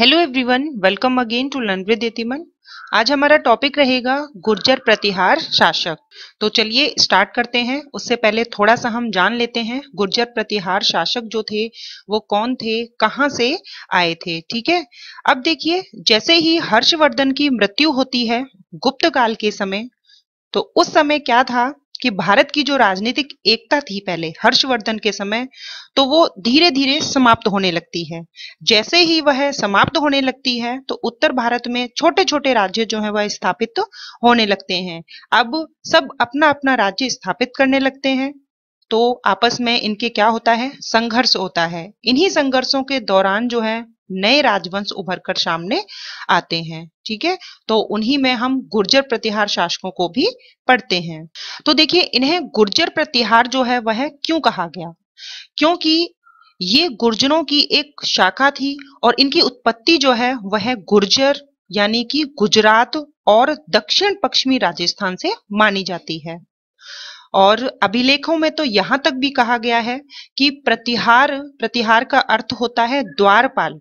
Hello everyone welcome again to learn with यतिमन आज हमारा टॉपिक रहेगा गुर्जर प्रतिहार शासक तो चलिए स्टार्ट करते हैं उससे पहले थोड़ा सा हम जान लेते हैं गुर्जर प्रतिहार शासक जो थे वो कौन थे कहाँ से आए थे ठीक है अब देखिए जैसे ही हर्षवर्धन की मृत्यु होती है गुप्त काल के समय तो उस समय क्या था कि भारत की जो राजनीतिक एकता थी पहले हर्षवर्धन के समय तो वो धीरे धीरे समाप्त होने लगती है जैसे ही वह समाप्त होने लगती है तो उत्तर भारत में छोटे छोटे राज्य जो है वह स्थापित तो होने लगते हैं अब सब अपना अपना राज्य स्थापित करने लगते हैं तो आपस में इनके क्या होता है संघर्ष होता है इन्हीं संघर्षों के दौरान जो है नए राजवंश उभर कर सामने आते हैं ठीक है तो उन्हीं में हम गुर्जर प्रतिहार शासकों को भी पढ़ते हैं तो देखिए इन्हें गुर्जर प्रतिहार जो है वह क्यों कहा गया क्योंकि ये गुर्जरों की एक शाखा थी और इनकी उत्पत्ति जो है वह गुर्जर यानी कि गुजरात और दक्षिण पश्चिमी राजस्थान से मानी जाती है और अभिलेखों में तो यहां तक भी कहा गया है कि प्रतिहार प्रतिहार का अर्थ होता है द्वारपाल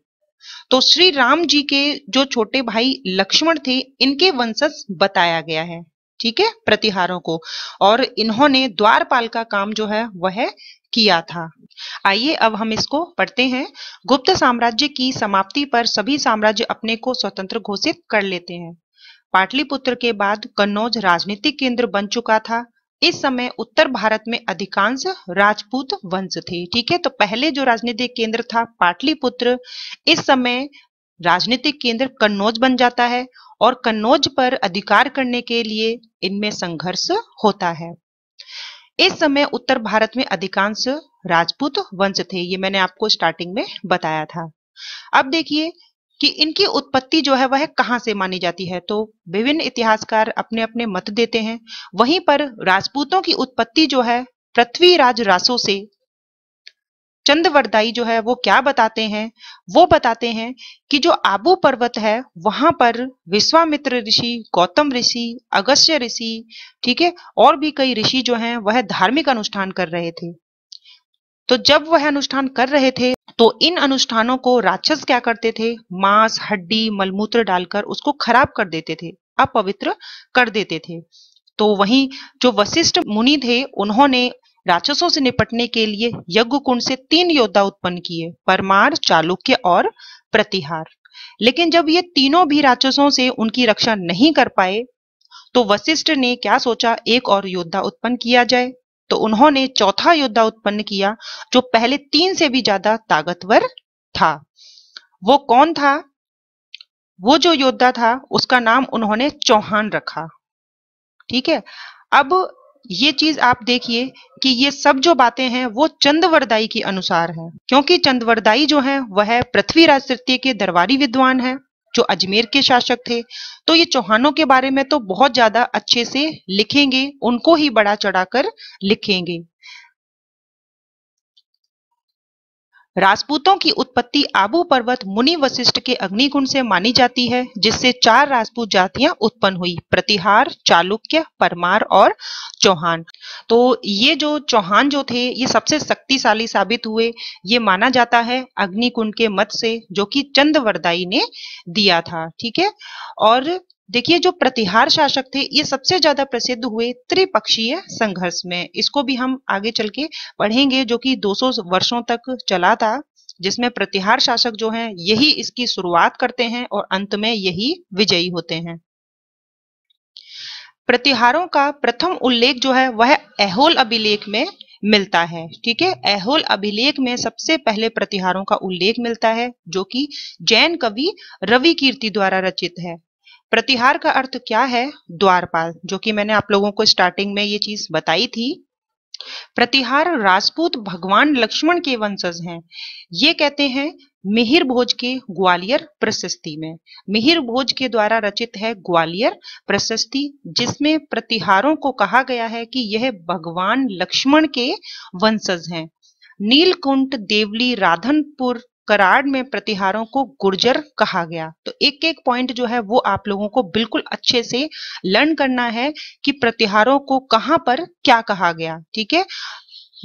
तो श्री राम जी के जो छोटे भाई लक्ष्मण थे इनके वंशज बताया गया है ठीक है प्रतिहारों को और इन्होंने द्वारपाल का काम जो है वह किया था आइए अब हम इसको पढ़ते हैं गुप्त साम्राज्य की समाप्ति पर सभी साम्राज्य अपने को स्वतंत्र घोषित कर लेते हैं पाटलिपुत्र के बाद कन्नौज राजनीतिक केंद्र बन चुका था इस समय उत्तर भारत में अधिकांश राजपूत वंश थे ठीक है तो पहले जो राजनीतिक केंद्र था पाटलिपुत्र इस समय राजनीतिक केंद्र कन्नौज बन जाता है और कन्नौज पर अधिकार करने के लिए इनमें संघर्ष होता है इस समय उत्तर भारत में अधिकांश राजपूत वंश थे ये मैंने आपको स्टार्टिंग में बताया था अब देखिए कि इनकी उत्पत्ति जो है वह कहां से मानी जाती है तो विभिन्न इतिहासकार अपने अपने मत देते हैं वहीं पर राजपूतों की उत्पत्ति जो है पृथ्वीराज रासो से चंदवरदाई जो है वो क्या बताते हैं वो बताते हैं कि जो आबू पर्वत है वहां पर विश्वामित्र ऋषि गौतम ऋषि अगस्त्य ऋषि ठीक है और भी कई ऋषि जो हैं वह धार्मिक अनुष्ठान कर रहे थे तो जब वह अनुष्ठान कर रहे थे तो इन अनुष्ठानों को राक्षस क्या करते थे मांस हड्डी मलमूत्र डालकर उसको खराब कर देते थे अपवित्र कर देते थे तो वहीं जो वशिष्ठ मुनि थे उन्होंने राक्षसों से निपटने के लिए यज्ञ कुंड से तीन योद्धा उत्पन्न किए परमार चालुक्य और प्रतिहार लेकिन जब ये तीनों भी राक्षसों से उनकी रक्षा नहीं कर पाए तो वशिष्ठ ने क्या सोचा एक और योद्धा उत्पन्न किया जाए तो उन्होंने चौथा योद्धा उत्पन्न किया जो पहले तीन से भी ज्यादा ताकतवर था वो कौन था वो जो योद्धा था उसका नाम उन्होंने चौहान रखा ठीक है अब ये चीज आप देखिए कि ये सब जो बातें हैं वो चंदवरदाई के अनुसार है क्योंकि चंदवरदाई जो है वह पृथ्वीराज तृतीय के दरबारी विद्वान है जो अजमेर के शासक थे तो ये चौहानों के बारे में तो बहुत ज्यादा अच्छे से लिखेंगे उनको ही बड़ा चढ़ाकर लिखेंगे राजपूतों की उत्पत्ति आबू पर्वत मुनि वशिष्ठ के अग्निगुण से मानी जाती है जिससे चार राजपूत जातियां उत्पन्न हुई प्रतिहार चालुक्य परमार और चौहान तो ये जो चौहान जो थे ये सबसे शक्तिशाली साबित हुए ये माना जाता है अग्निकुंड के मत से जो कि चंद वरदाई ने दिया था ठीक है और देखिए जो प्रतिहार शासक थे ये सबसे ज्यादा प्रसिद्ध हुए त्रिपक्षीय संघर्ष में इसको भी हम आगे चल के पढ़ेंगे जो कि 200 वर्षों तक चला था जिसमें प्रतिहार शासक जो हैं यही इसकी शुरुआत करते हैं और अंत में यही विजयी होते हैं प्रतिहारों का प्रथम उल्लेख जो है वह एहोल अभिलेख में मिलता है ठीक है एहोल अभिलेख में सबसे पहले प्रतिहारों का उल्लेख मिलता है जो कि जैन कवि रवि कीर्ति द्वारा रचित है प्रतिहार का अर्थ क्या है द्वारपाल जो कि मैंने आप लोगों को स्टार्टिंग में ये चीज बताई थी प्रतिहार राजपूत भगवान लक्ष्मण के वंशज हैं ये कहते हैं मिहिर भोज के ग्वालियर प्रशस्ति में मिहिर भोज के द्वारा रचित है ग्वालियर प्रशस्ति जिसमें प्रतिहारों को कहा गया है कि यह भगवान लक्ष्मण के वंशज हैं नीलकुंट देवली राधनपुर कराड़ में प्रतिहारों को गुर्जर कहा गया तो एक एक पॉइंट जो है वो आप लोगों को बिल्कुल अच्छे से लर्न करना है कि प्रतिहारों को कहां पर क्या कहा गया ठीक है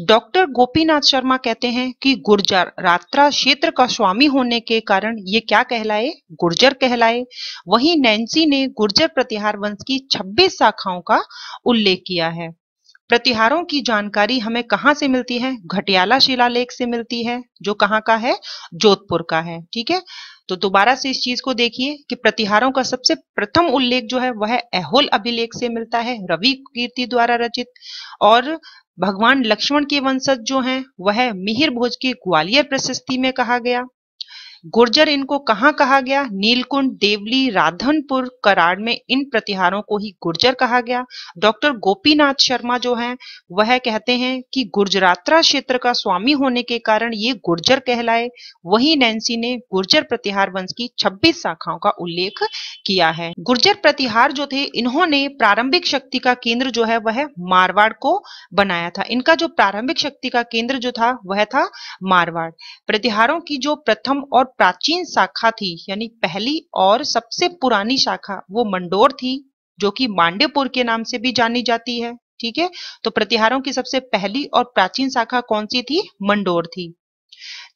डॉक्टर गोपीनाथ शर्मा कहते हैं कि गुर्जर रात्रा क्षेत्र का स्वामी होने के कारण ये क्या कहलाए गुर्जर कहलाए वहीं नैन्सी ने गुर्जर प्रतिहार वंश की 26 शाखाओं का उल्लेख किया है प्रतिहारों की जानकारी हमें कहाँ से मिलती है घटियाला शिलालेख से मिलती है जो कहाँ का है जोधपुर का है ठीक है तो दोबारा से इस चीज को देखिए कि प्रतिहारों का सबसे प्रथम उल्लेख जो है वह एहोल अभिलेख से मिलता है रवि कीर्ति द्वारा रचित और भगवान लक्ष्मण के वंशज जो हैं वह मिहिर भोज की ग्वालियर प्रशस्ति में कहा गया गुर्जर इनको कहाँ कहा गया नीलकुंड देवली राधनपुर कराड़ में इन प्रतिहारों को ही गुर्जर कहा गया डॉक्टर गोपीनाथ शर्मा जो हैं वह कहते हैं कि गुर्जरात्रा क्षेत्र का स्वामी होने के कारण ये गुर्जर कहलाए वही नैन्सी ने गुर्जर प्रतिहार वंश की 26 शाखाओं का उल्लेख किया है गुर्जर प्रतिहार जो थे इन्होंने प्रारंभिक शक्ति का केंद्र जो है वह मारवाड़ को बनाया था इनका जो प्रारंभिक शक्ति का केंद्र जो था वह था मारवाड़ प्रतिहारों की जो प्रथम और प्राचीन शाखा थी यानी पहली और सबसे पुरानी शाखा वो मंडोर थी जो कि मांडेपुर के नाम से भी जानी जाती है ठीक है तो प्रतिहारों की सबसे पहली और प्राचीन शाखा कौन सी थी मंडोर थी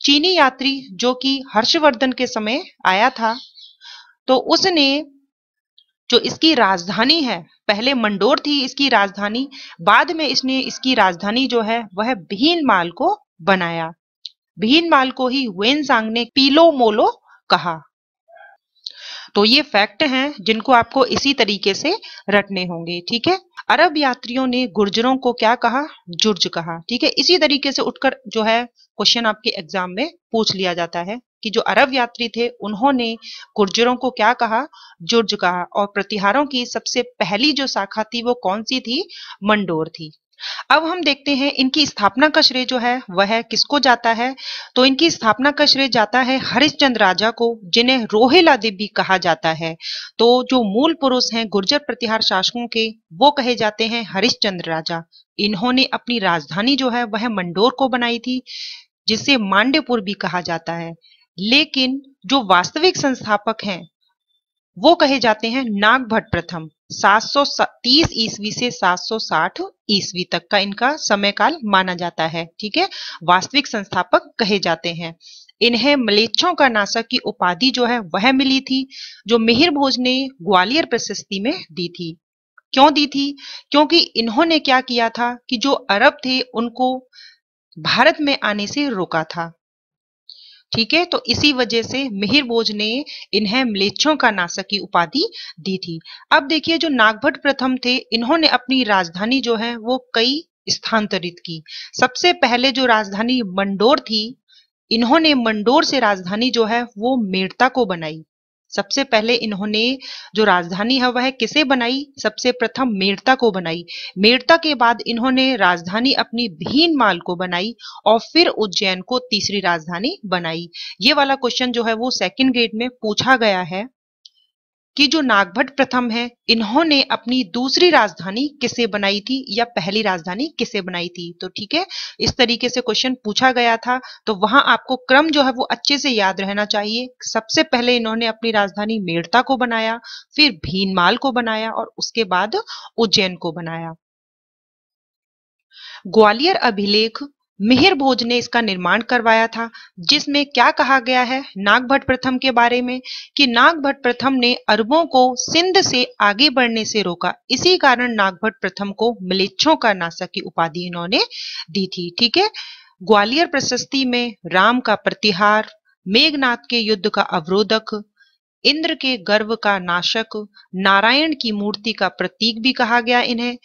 चीनी यात्री जो कि हर्षवर्धन के समय आया था तो उसने जो इसकी राजधानी है पहले मंडोर थी इसकी राजधानी बाद में इसने इसकी राजधानी जो है वह भीनमाल को बनाया भीन माल को ही वेनसांग ने पीलो मोलो कहा तो ये फैक्ट हैं जिनको आपको इसी तरीके से रटने होंगे ठीक है अरब यात्रियों ने गुर्जरों को क्या कहा जुर्ज कहा ठीक है इसी तरीके से उठकर जो है क्वेश्चन आपके एग्जाम में पूछ लिया जाता है कि जो अरब यात्री थे उन्होंने गुर्जरों को क्या कहा जुर्ज कहा और प्रतिहारों की सबसे पहली जो शाखा थी वो कौन सी थी मंडोर थी अब हम देखते हैं इनकी स्थापना का श्रेय जो है वह किसको जाता है तो इनकी स्थापना का श्रेय जाता है हरिश्चंद्र राजा को जिन्हें रोहिला देवी कहा जाता है तो जो मूल पुरुष हैं गुर्जर प्रतिहार शासकों के वो कहे जाते हैं हरिश्चंद्र राजा इन्होंने अपनी राजधानी जो है वह मंडोर को बनाई थी जिसे मांडेपुर भी कहा जाता है लेकिन जो वास्तविक संस्थापक हैं वो कहे जाते हैं नागभट प्रथम सात सौ तीस ईस्वी से सात सौ साठ ईस्वी तक का इनका समयकाल माना जाता है ठीक है वास्तविक संस्थापक कहे जाते हैं इन्हें मलेच्छों का नाशक की उपाधि जो है वह मिली थी जो मिहिर भोज ने ग्वालियर प्रशस्ति में दी थी क्यों दी थी क्योंकि इन्होंने क्या किया था कि जो अरब थे उनको भारत में आने से रोका था ठीक है तो इसी वजह से मिहिर बोझ ने इन्हें मलेच्छों का नाशक की उपाधि दी थी अब देखिए जो नागभट प्रथम थे इन्होंने अपनी राजधानी जो है वो कई स्थानांतरित की सबसे पहले जो राजधानी मंडोर थी इन्होंने मंडोर से राजधानी जो है वो मेड़ता को बनाई सबसे पहले इन्होंने जो राजधानी है वह किसे बनाई सबसे प्रथम मेड़ता को बनाई मेड़ता के बाद इन्होंने राजधानी अपनी भीन माल को बनाई और फिर उज्जैन को तीसरी राजधानी बनाई ये वाला क्वेश्चन जो है वो सेकंड ग्रेड में पूछा गया है कि जो नागभट प्रथम है इन्होंने अपनी दूसरी राजधानी किसे बनाई थी या पहली राजधानी किसे बनाई थी तो ठीक है इस तरीके से क्वेश्चन पूछा गया था तो वहां आपको क्रम जो है वो अच्छे से याद रहना चाहिए सबसे पहले इन्होंने अपनी राजधानी मेड़ता को बनाया फिर भीनमाल को बनाया और उसके बाद उज्जैन को बनाया ग्वालियर अभिलेख मिहिर भोज ने इसका निर्माण करवाया था जिसमें क्या कहा गया है नागभट्ट प्रथम के बारे में कि भट्ट प्रथम ने अरबों को सिंध से आगे बढ़ने से रोका इसी कारण भट्ट प्रथम को मिलेच्छों का नासा की उपाधि इन्होंने दी थी ठीक है ग्वालियर प्रशस्ति में राम का प्रतिहार मेघनाथ के युद्ध का अवरोधक इंद्र के गर्व का नाशक नारायण की मूर्ति का प्रतीक भी कहा गया इन्हें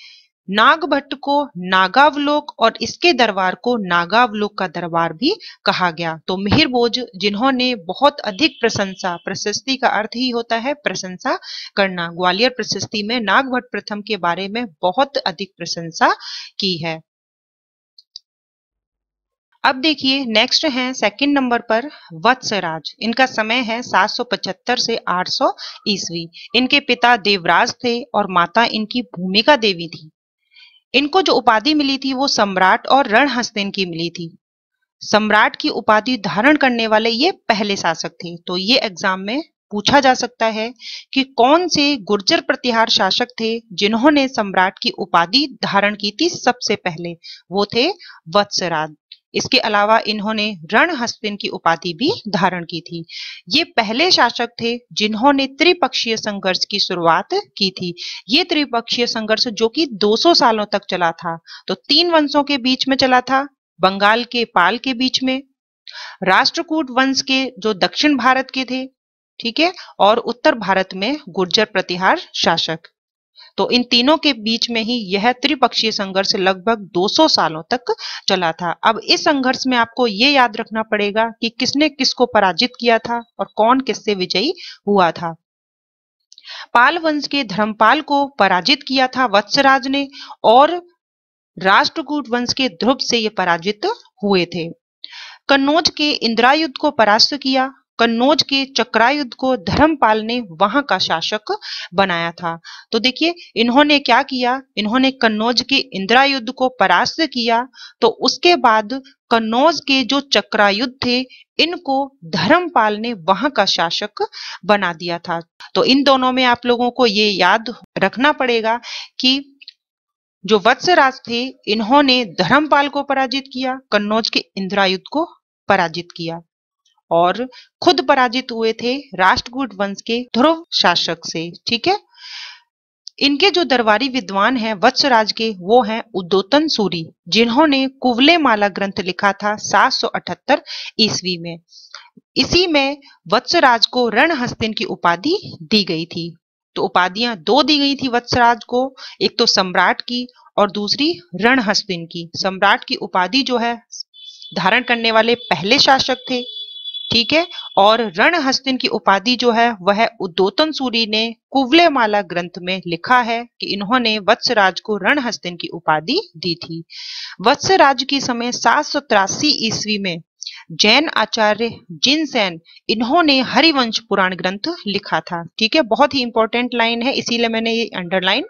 नागभट्ट को नागावलोक और इसके दरबार को नागावलोक का दरबार भी कहा गया तो बोझ जिन्होंने बहुत अधिक प्रशंसा प्रशस्ति का अर्थ ही होता है प्रशंसा करना ग्वालियर प्रशस्ति में नागभट्ट प्रथम के बारे में बहुत अधिक प्रशंसा की है अब देखिए नेक्स्ट है सेकंड नंबर पर वत्सराज इनका समय है 775 से 800 ईसवी इनके पिता देवराज थे और माता इनकी भूमिका देवी थी इनको जो उपाधि मिली थी वो सम्राट और रणहस्तिन की मिली थी सम्राट की उपाधि धारण करने वाले ये पहले शासक थे तो ये एग्जाम में पूछा जा सकता है कि कौन से गुर्जर प्रतिहार शासक थे जिन्होंने सम्राट की उपाधि धारण की थी सबसे पहले वो थे वत्सराज इसके अलावा इन्होंने हस्तिन की उपाधि भी धारण की थी ये पहले शासक थे जिन्होंने त्रिपक्षीय संघर्ष की शुरुआत की थी ये त्रिपक्षीय संघर्ष जो कि 200 सालों तक चला था तो तीन वंशों के बीच में चला था बंगाल के पाल के बीच में राष्ट्रकूट वंश के जो दक्षिण भारत के थे ठीक है और उत्तर भारत में गुर्जर प्रतिहार शासक तो इन तीनों के बीच में ही यह त्रिपक्षीय संघर्ष लगभग 200 सालों तक चला था अब इस संघर्ष में आपको ये याद रखना पड़ेगा कि किसने किसको पराजित किया था और कौन किससे विजयी हुआ था पाल वंश के धर्मपाल को पराजित किया था वत्सराज ने और राष्ट्रकूट वंश के ध्रुव से ये पराजित हुए थे कन्नौज के इंद्रायुद्ध को परास्त किया कन्नौज के चक्रायुध को धर्मपाल ने वहां का शासक बनाया था तो देखिए इन्होंने क्या किया इन्होंने कन्नौज के इंद्रायुद्ध को परास्त किया तो उसके बाद कन्नौज के जो चक्रायुद्ध थे इनको धर्मपाल ने वहां का शासक बना दिया था तो इन दोनों में आप लोगों को ये याद रखना पड़ेगा कि जो वत्सराज थे इन्होंने धर्मपाल को पराजित किया कन्नौज के इंद्रायुद्ध को पराजित किया और खुद पराजित हुए थे राष्ट्रकूट वंश के ध्रुव शासक से ठीक है इनके जो दरबारी विद्वान हैं वत्सराज के वो हैं उद्योतन सूरी जिन्होंने कुवले माला ग्रंथ लिखा था 778 ईसवी में इसी में वत्सराज को रण हस्तिन की उपाधि दी गई थी तो उपाधियां दो दी गई थी वत्सराज को एक तो सम्राट की और दूसरी रणहस्तिन की सम्राट की उपाधि जो है धारण करने वाले पहले शासक थे ठीक है और रण हस्तिन की उपाधि जो है वह उद्योतन सूरी ने कुवले माला ग्रंथ में लिखा है कि इन्होंने वत्सराज को रण हस्तिन की उपाधि दी थी वत्सराज के समय सात सौ तिरासी ईस्वी में जैन आचार्य जिनसेन इन्होंने हरिवंश पुराण ग्रंथ लिखा था ठीक है बहुत ही इंपॉर्टेंट लाइन है इसीलिए मैंने ये अंडरलाइन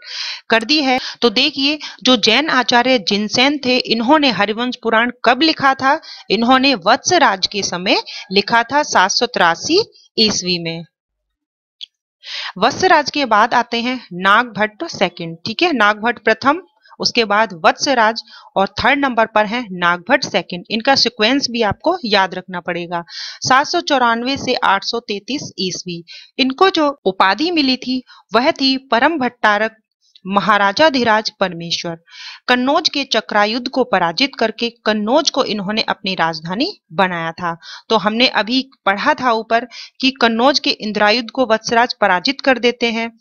कर दी है तो देखिए जो जैन आचार्य जिनसेन थे इन्होंने हरिवंश पुराण कब लिखा था इन्होंने वत्स राज के समय लिखा था सात सौ तिरासी ईस्वी में वत्स राज के बाद आते हैं नागभट्ट सेकंड ठीक है नागभट्ट प्रथम उसके बाद वत्सराज और थर्ड नंबर पर है नागभट सेकंड इनका सीक्वेंस भी आपको याद रखना पड़ेगा सात से 833 ईस्वी इनको जो उपाधि मिली थी वह थी परम भट्टारक महाराजा धीराज परमेश्वर कन्नौज के चक्रायुद्ध को पराजित करके कन्नौज को इन्होंने अपनी राजधानी बनाया था तो हमने अभी पढ़ा था ऊपर कि कन्नौज के इंद्रायुद्ध को वत्सराज पराजित कर देते हैं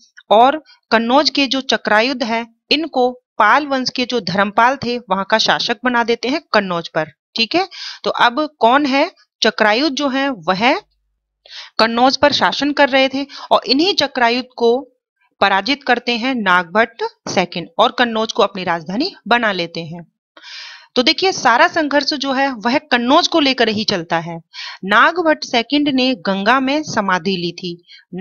और कन्नौज के जो चक्रायुद्ध है इनको पाल वंश के जो धर्मपाल थे वहां का शासक बना देते हैं कन्नौज पर ठीक है तो अब कौन है चक्रायुध जो है वह कन्नौज पर शासन कर रहे थे और इन्हीं चक्रायुध को पराजित करते हैं नागभट्ट सेकंड और कन्नौज को अपनी राजधानी बना लेते हैं तो देखिए सारा संघर्ष जो है वह कन्नौज को लेकर ही चलता है नागभट्ट सेकंड ने गंगा में समाधि ली थी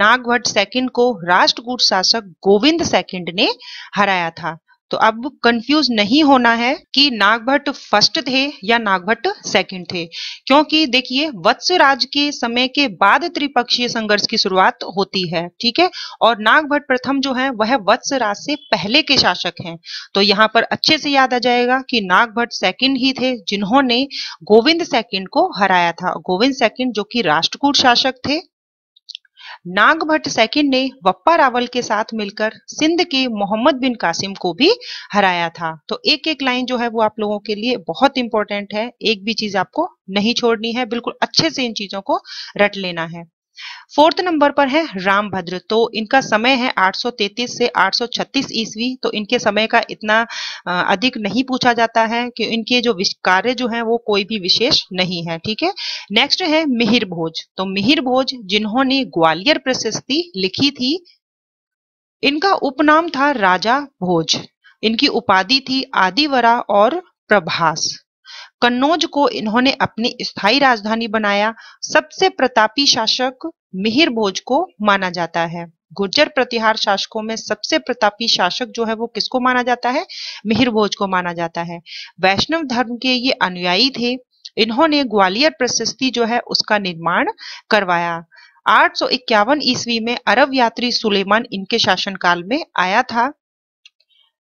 नागभट्ट सेकंड को राष्ट्रकूट शासक गोविंद सेकंड ने हराया था तो अब कंफ्यूज नहीं होना है कि नागभट्ट फर्स्ट थे या नागभट्ट सेकंड थे क्योंकि देखिए वत्स राज के समय के बाद त्रिपक्षीय संघर्ष की शुरुआत होती है ठीक है और नागभट्ट प्रथम जो है वह वत्स राज से पहले के शासक हैं तो यहाँ पर अच्छे से याद आ जाएगा कि नागभट्ट सेकंड ही थे जिन्होंने गोविंद सेकंड को हराया था गोविंद सेकंड जो की राष्ट्रकूट शासक थे भट्ट सेकंड ने वप्पा रावल के साथ मिलकर सिंध के मोहम्मद बिन कासिम को भी हराया था तो एक एक लाइन जो है वो आप लोगों के लिए बहुत इंपॉर्टेंट है एक भी चीज आपको नहीं छोड़नी है बिल्कुल अच्छे से इन चीजों को रट लेना है फोर्थ नंबर पर है रामभद्र तो इनका समय है 833 से 836 ईस्वी तो इनके समय का इतना अधिक नहीं पूछा जाता है कि इनके जो कार्य जो है वो कोई भी विशेष नहीं है ठीक है नेक्स्ट है मिहिर भोज तो मिहिर भोज जिन्होंने ग्वालियर प्रशस्ति लिखी थी इनका उपनाम था राजा भोज इनकी उपाधि थी आदिवरा और प्रभास कन्नौज को इन्होंने अपनी स्थायी राजधानी बनाया सबसे प्रतापी शासक मिहिर भोज को माना जाता है गुर्जर प्रतिहार शासकों में सबसे प्रतापी शासक जो है वो किसको माना जाता है मिहिर भोज को माना जाता है वैष्णव धर्म के ये अनुयायी थे इन्होंने ग्वालियर प्रशस्ति जो है उसका निर्माण करवाया 851 ईसवी में अरब यात्री सुलेमान इनके शासनकाल में आया था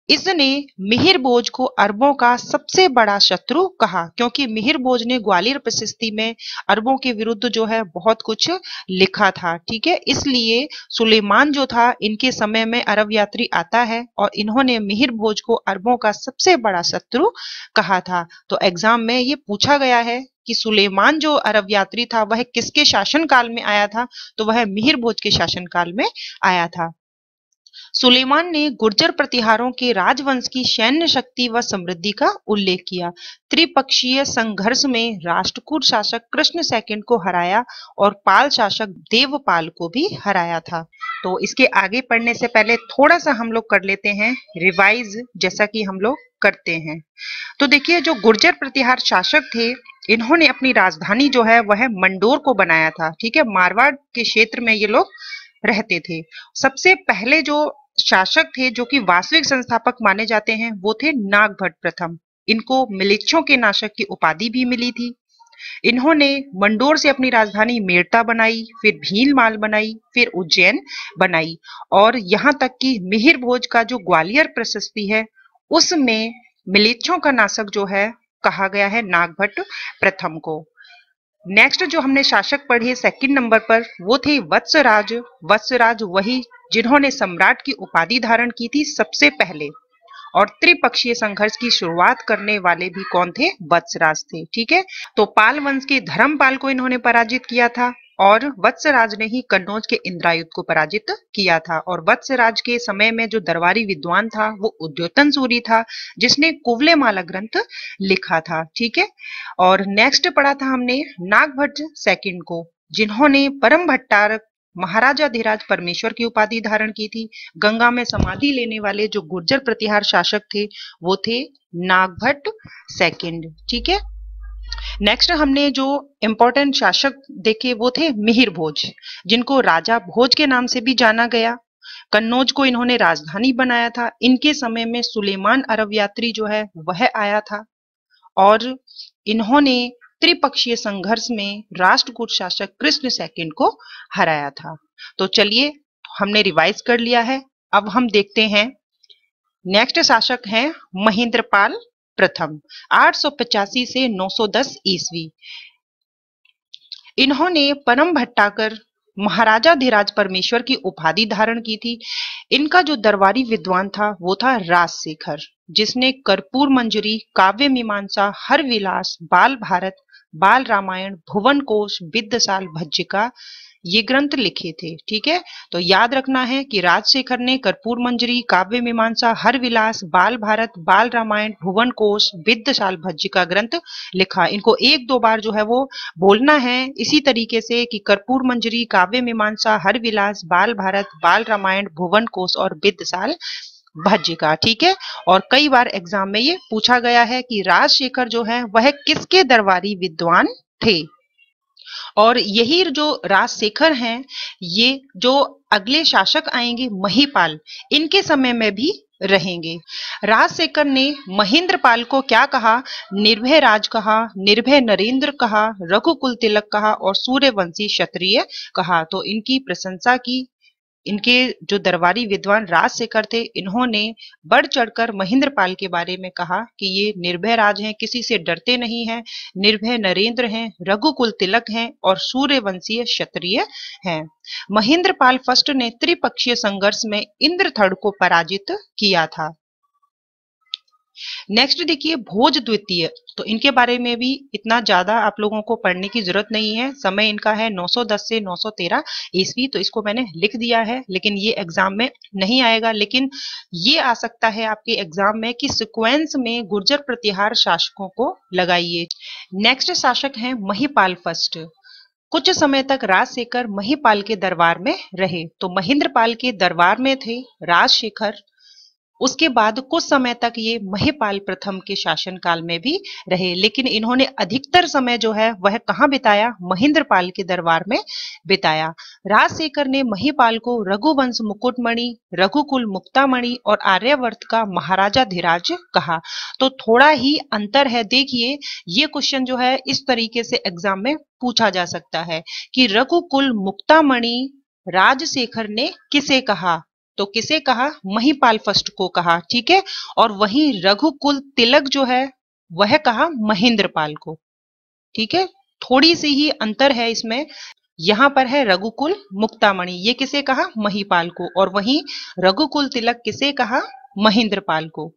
इसने मिहिर बोझ को अरबों का सबसे बड़ा शत्रु कहा क्योंकि मिहिर बोझ ने ग्वालियर प्रशस्ति में अरबों के विरुद्ध जो है बहुत कुछ लिखा था ठीक है इसलिए सुलेमान जो था इनके समय में अरब यात्री आता है और इन्होंने मिहिर बोझ को अरबों का सबसे बड़ा शत्रु कहा था तो एग्जाम में ये पूछा गया है कि सुलेमान जो अरब यात्री था वह किसके शासनकाल में आया था तो वह मिहिर बोझ के शासनकाल में आया था सुलेमान ने गुर्जर प्रतिहारों के राजवंश की सैन्य शक्ति व समृद्धि का उल्लेख किया त्रिपक्षीय संघर्ष में राष्ट्रकूट शासक कृष्ण सेकंड को हराया और पाल शासक देवपाल को भी हराया था तो इसके आगे पढ़ने से पहले थोड़ा सा हम लोग कर लेते हैं रिवाइज जैसा कि हम लोग करते हैं तो देखिए जो गुर्जर प्रतिहार शासक थे इन्होंने अपनी राजधानी जो है वह मंडोर को बनाया था ठीक है मारवाड़ के क्षेत्र में ये लोग रहते थे सबसे पहले जो शासक थे जो कि वास्तविक संस्थापक माने जाते हैं वो थे नागभट्ट प्रथम इनको मिलिच्छों के नाशक की उपाधि भी मिली थी इन्होंने मंडोर से अपनी राजधानी मेरता बनाई फिर भील माल बनाई फिर उज्जैन बनाई और यहाँ तक कि मिहिर भोज का जो ग्वालियर प्रशस्ति है उसमें मिलिच्छों का नाशक जो है कहा गया है नागभट्ट प्रथम को नेक्स्ट जो हमने शासक पढ़े सेकंड नंबर पर वो थे वत्सराज वत्सराज वही जिन्होंने सम्राट की उपाधि धारण की थी सबसे पहले और त्रिपक्षीय संघर्ष की शुरुआत करने वाले भी कौन थे वत्सराज थे ठीक है तो पाल वंश के धर्मपाल को इन्होंने पराजित किया था और वत्सराज ने ही कन्नौज के इंद्रायुद्ध को पराजित किया था और वत्सराज के समय में जो दरबारी विद्वान था वो उद्योतन सूरी था जिसने कुवले माला ग्रंथ लिखा था ठीक है और नेक्स्ट पढ़ा था हमने नागभट्ट सेकंड को जिन्होंने परम भट्टार महाराजा धीराज परमेश्वर की उपाधि धारण की थी गंगा में समाधि लेने वाले जो गुर्जर प्रतिहार शासक थे वो थे नागभट्ट सेकंड ठीक है नेक्स्ट हमने जो इम्पोर्टेंट शासक देखे वो थे मिहिर भोज जिनको राजा भोज के नाम से भी जाना गया कन्नौज को इन्होंने राजधानी बनाया था इनके समय में सुलेमान अरब यात्री जो है वह आया था और इन्होंने त्रिपक्षीय संघर्ष में राष्ट्रकूट शासक कृष्ण सेकंड को हराया था तो चलिए हमने रिवाइज कर लिया है अब हम देखते हैं नेक्स्ट शासक हैं महेंद्रपाल प्रथम आठ से 910 ईस्वी इन्होंने परम भट्टाकर महाराजा धीराज परमेश्वर की उपाधि धारण की थी इनका जो दरबारी विद्वान था वो था राजशेखर जिसने कर्पूर मंजरी काव्य मीमांसा हर विलास बाल भारत बाल रामायण भुवन कोश विद्यसाल भज्जिका ये ग्रंथ लिखे थे ठीक है तो याद रखना है कि राजशेखर ने कर्पूर मंजरी काव्य मीमांसा हर विलास बाल भारत बाल रामायण भुवन कोश साल भज्य का ग्रंथ लिखा इनको एक दो बार जो है वो बोलना है इसी तरीके से कि कर्पूर मंजरी काव्य मीमांसा हर विलास बाल भारत बाल रामायण भुवन कोश और साल भज्य का ठीक है और कई बार एग्जाम में ये पूछा गया है कि राजशेखर जो है वह किसके दरबारी विद्वान थे और यही जो राजशेखर हैं ये जो अगले शासक आएंगे महीपाल इनके समय में भी रहेंगे राजशेखर ने महेंद्र पाल को क्या कहा निर्भय राज कहा निर्भय नरेंद्र कहा रघुकुल तिलक कहा और सूर्यवंशी क्षत्रिय कहा तो इनकी प्रशंसा की इनके जो दरबारी विद्वान राजशेखर थे इन्होंने बढ़ चढ़कर महेंद्रपाल के बारे में कहा कि ये निर्भय राज हैं किसी से डरते नहीं हैं निर्भय नरेंद्र हैं रघुकुल तिलक हैं और सूर्यवंशीय क्षत्रिय हैं महेंद्रपाल फर्स्ट ने त्रिपक्षीय संघर्ष में इंद्र थर्ड को पराजित किया था नेक्स्ट देखिए भोज द्वितीय तो इनके बारे में भी इतना ज्यादा आप लोगों को पढ़ने की जरूरत नहीं है समय इनका है 910 से 913 ईस्वी तो इसको मैंने लिख दिया है लेकिन ये एग्जाम में नहीं आएगा लेकिन ये आ सकता है आपके एग्जाम में कि सिक्वेंस में गुर्जर प्रतिहार शासकों को लगाइए नेक्स्ट शासक है महिपाल फर्स्ट कुछ समय तक राजशेखर महिपाल के दरबार में रहे तो महेंद्रपाल के दरबार में थे राजशेखर उसके बाद कुछ समय तक ये महिपाल प्रथम के शासनकाल में भी रहे लेकिन इन्होंने अधिकतर समय जो है वह कहाँ बिताया महेंद्रपाल के दरबार में बिताया राजशेखर ने महिपाल को रघुवंश मुकुटमणि रघुकुल मुक्तामणि और आर्यवर्त का महाराजा धीराज कहा तो थोड़ा ही अंतर है देखिए ये क्वेश्चन जो है इस तरीके से एग्जाम में पूछा जा सकता है कि रघुकुल मुक्तामणि राजशेखर ने किसे कहा तो किसे कहा महीपाल फर्स्ट को कहा ठीक है और वहीं रघुकुल तिलक जो है वह कहा महेंद्रपाल को ठीक है थोड़ी सी ही अंतर है इसमें यहां पर है रघुकुल मुक्तामणि ये किसे कहा महीपाल को और वहीं रघुकुल तिलक किसे कहा महेंद्रपाल को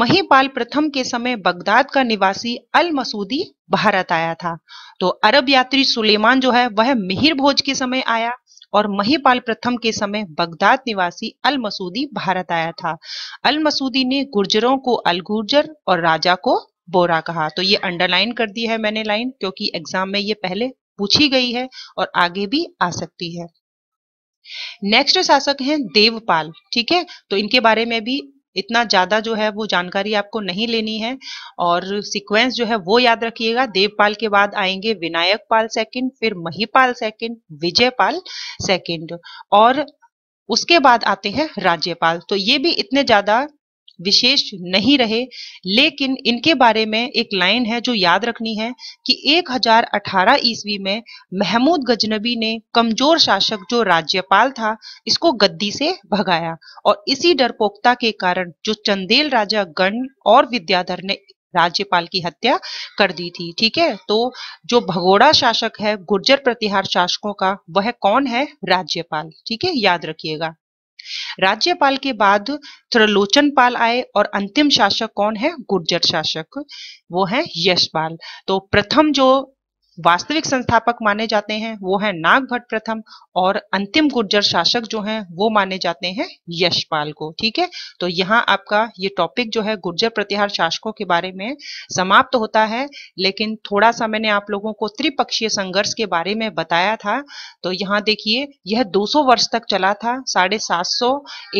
महीपाल प्रथम के समय बगदाद का निवासी अल मसूदी भारत आया था तो अरब यात्री सुलेमान जो है वह मिहिर भोज के समय आया और महीपाल प्रथम के समय बगदाद निवासी अल मसूदी भारत आया था अल मसूदी ने गुर्जरों को अलगुर्जर और राजा को बोरा कहा तो ये अंडरलाइन कर दी है मैंने लाइन क्योंकि एग्जाम में ये पहले पूछी गई है और आगे भी आ सकती है नेक्स्ट शासक हैं देवपाल ठीक है तो इनके बारे में भी इतना ज़्यादा जो है वो जानकारी आपको नहीं लेनी है और सीक्वेंस जो है वो याद रखिएगा देवपाल के बाद आएंगे विनायक पाल सेकंड फिर महीपाल सेकंड विजय पाल सेकंड और उसके बाद आते हैं राज्यपाल तो ये भी इतने ज़्यादा विशेष नहीं रहे लेकिन इनके बारे में एक लाइन है जो याद रखनी है कि 1018 ईस्वी में महमूद गजनबी ने कमजोर शासक जो राज्यपाल था इसको गद्दी से भगाया और इसी डरपोकता के कारण जो चंदेल राजा गण और विद्याधर ने राज्यपाल की हत्या कर दी थी ठीक है तो जो भगोड़ा शासक है गुर्जर प्रतिहार शासकों का वह कौन है राज्यपाल ठीक है याद रखिएगा राज्यपाल के बाद त्रिलोचन पाल आए और अंतिम शासक कौन है गुर्जर शासक वो है यशपाल तो प्रथम जो वास्तविक संस्थापक माने जाते हैं वो है नाग भट्ट प्रथम और अंतिम गुर्जर शासक जो हैं वो माने जाते हैं यशपाल को ठीक है तो यहाँ आपका ये टॉपिक जो है गुर्जर प्रतिहार शासकों के बारे में समाप्त तो होता है लेकिन थोड़ा सा मैंने आप लोगों को त्रिपक्षीय संघर्ष के बारे में बताया था तो यहाँ देखिए यह दो वर्ष तक चला था साढ़े सात सौ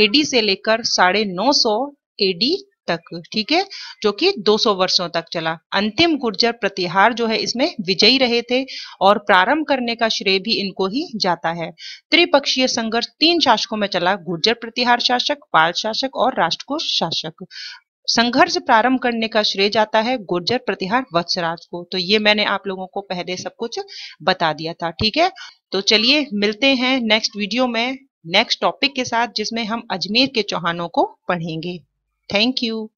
एडी से लेकर साढ़े नौ सौ एडी तक ठीक है जो कि 200 वर्षों तक चला अंतिम गुर्जर प्रतिहार जो है इसमें विजयी रहे थे और प्रारंभ करने का श्रेय भी इनको ही जाता है त्रिपक्षीय संघर्ष तीन शासकों में चला गुर्जर प्रतिहार शासक पाल शासक और राष्ट्रकूट शासक संघर्ष प्रारंभ करने का श्रेय जाता है गुर्जर प्रतिहार वत्सराज को तो ये मैंने आप लोगों को पहले सब कुछ बता दिया था ठीक है तो चलिए मिलते हैं नेक्स्ट वीडियो में नेक्स्ट टॉपिक के साथ जिसमें हम अजमेर के चौहानों को पढ़ेंगे Thank you.